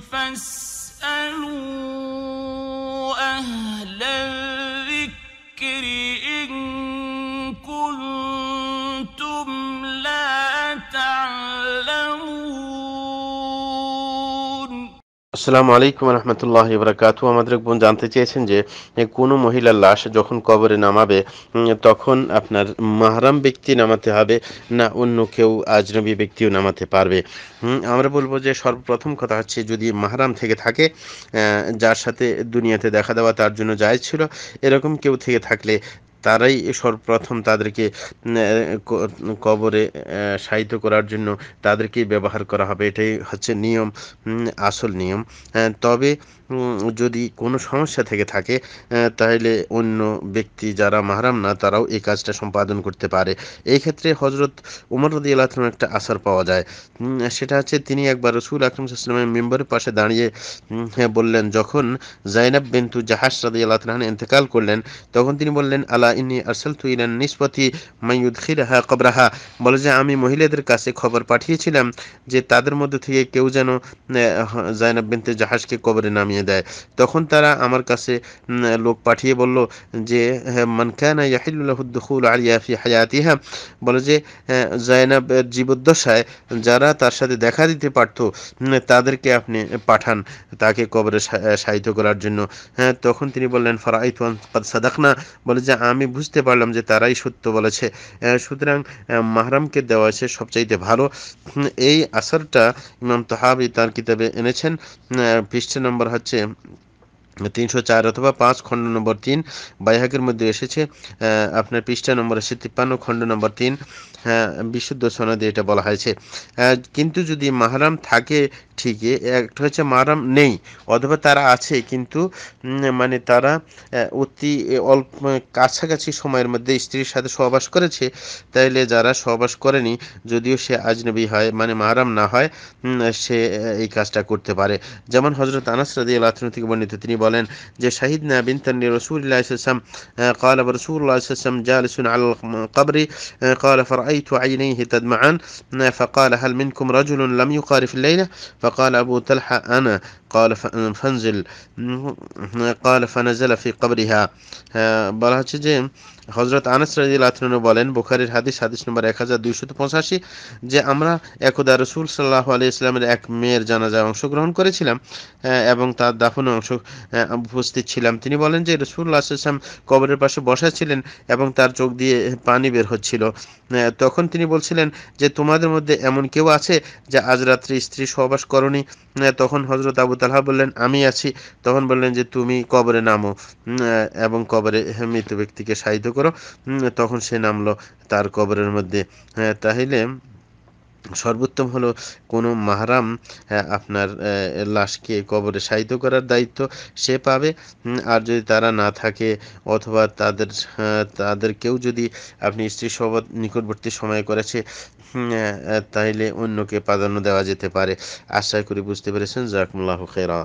فاسألوا أهل আসসালামু আলাইকুম রহমতুল্লাহ ইবরাকাতু আমাদের বোন জানতে চেয়েছেন যে কোনো মহিলার লাশ যখন কবরে নামাবে তখন আপনার মাহরাম ব্যক্তি নামাতে হবে না অন্য কেউ আজনবী ব্যক্তিও নামাতে পারবে আমরা বলবো যে সর্বপ্রথম কথা হচ্ছে যদি মাহরাম থেকে থাকে যার সাথে দুনিয়াতে দেখা দেওয়া তার জন্য যায় ছিল এরকম কেউ থেকে থাকলে তারাই সর্বপ্রথম তাদেরকে কবরে সাহিত্য করার জন্য তাদেরকেই ব্যবহার করা হবে এটাই হচ্ছে নিয়ম আসল নিয়ম তবে যদি কোনো সমস্যা থেকে থাকে তাহলে অন্য ব্যক্তি যারা মাহারাম না তারাও এই কাজটা সম্পাদন করতে পারে এই ক্ষেত্রে হজরত উমর রদি আল্লাহন একটা আসার পাওয়া যায় সেটা হচ্ছে তিনি একবার রসুল আকরম সাল্লামের মেম্বারের পাশে দাঁড়িয়ে হ্যাঁ, বললেন যখন জাইনাব বিন্তু জাহাজ রাদি আল্লাহ ইন্তেকাল করলেন তখন তিনি বললেন আলা ইনি আরসালতু ইলান নিসবতি মাইয়ুদখিলহা কবরাহা বলে যে আমি মহিলাদের কাছে খবর পাঠিয়েছিলাম যে তাদের মধ্যে থেকে কেউ যেন জায়নাব বিনতে জাহাজকে কবরে নামিয়ে দেয় তখন তারা আমার কাছে লোক পাঠিয়ে বলল যে মানকানা ইয়াহিল্লাহুদ্দুল আলিয়া ফি হায়াতিহা বলে যে জায়নাব জীবদ্দশায় যারা তার সাথে দেখা দিতে পারত তাদেরকে আপনি পাঠান তাকে কবরে সাহিত্য করার জন্য হ্যাঁ তখন তিনি বললেন ফরাইত সাদাকনা বলে যে আমি আমি বুঝতে পারলাম যে তারাই সত্য বলেছে সুতরাং মাহরামকে দেওয়া আছে সবচাইতে ভালো এই আসরটা ইমাম তহাবি তার কিতাবে এনেছেন পৃষ্ঠা নম্বর হচ্ছে তিনশো চার অথবা পাঁচ খণ্ড নম্বর তিন বাইহাকের মধ্যে এসেছে আপনার পৃষ্ঠা নম্বর এসে তিপ্পান্ন খণ্ড নম্বর তিন হ্যাঁ বিশুদ্ধ সনদে এটা বলা হয়েছে কিন্তু যদি মাহারাম থাকে ঠিকই একটা হচ্ছে মাহারাম নেই অথবা তারা আছে কিন্তু মানে তারা অতি অল্প কাছাকাছি সময়ের মধ্যে স্ত্রীর সাথে সহবাস করেছে তাইলে যারা সহবাস করেনি যদিও সে আজনবী হয় মানে মাহারাম না হয় সে এই কাজটা করতে পারে যেমন হজরত আনাস রাজি আল্লাহ থেকে বর্ণিত তিনি বলেন বলেন الله صلى الله عليه وسلم آه، قال برسول الله صلى الله عليه وسلم جالس على القبر آه، قال فرأيت عينيه تدمعان آه، فقال هل منكم رجل لم يقارف الليلة فقال أبو تلحى أنا قال فانزل قال فنزل في قبرها বলা হচ্ছে যে হজরত আনাস রাজিলাতনু বলেন বুখারির হাদিস হাদিস নম্বর এক হাজার দুইশত পঁচাশি যে আমরা একদা রসুল সাল্লাহ আলি ইসলামের এক মেয়ের জানাজায় অংশগ্রহণ করেছিলাম এবং তার দাফনে অংশ উপস্থিত ছিলাম তিনি বলেন যে রসুল্লাহ আসলাম কবরের পাশে বসা ছিলেন এবং তার চোখ দিয়ে পানি বের হচ্ছিল তখন তিনি বলছিলেন যে তোমাদের মধ্যে এমন কেউ আছে যে আজ রাত্রি স্ত্রী সহবাস করনি তখন হজরত আবু তালহা বললেন আমি আছি তখন বললেন যে তুমি কবরে নামো এবং কবরে মৃত ব্যক্তিকে সাহিত্য করো তখন সে নামলো তার কবরের মধ্যে তাহলে সর্বোত্তম হলো কোনো মাহারাম আপনার লাশকে কবরে সাহিত্য করার দায়িত্ব সে পাবে আর যদি তারা না থাকে অথবা তাদের তাদের কেউ যদি আপনি স্ত্রী শপথ নিকটবর্তী সময় করেছে তাইলে অন্যকে প্রাধান্য দেওয়া যেতে পারে আশা করি বুঝতে পেরেছেন জাকমুল্লাহ খেরা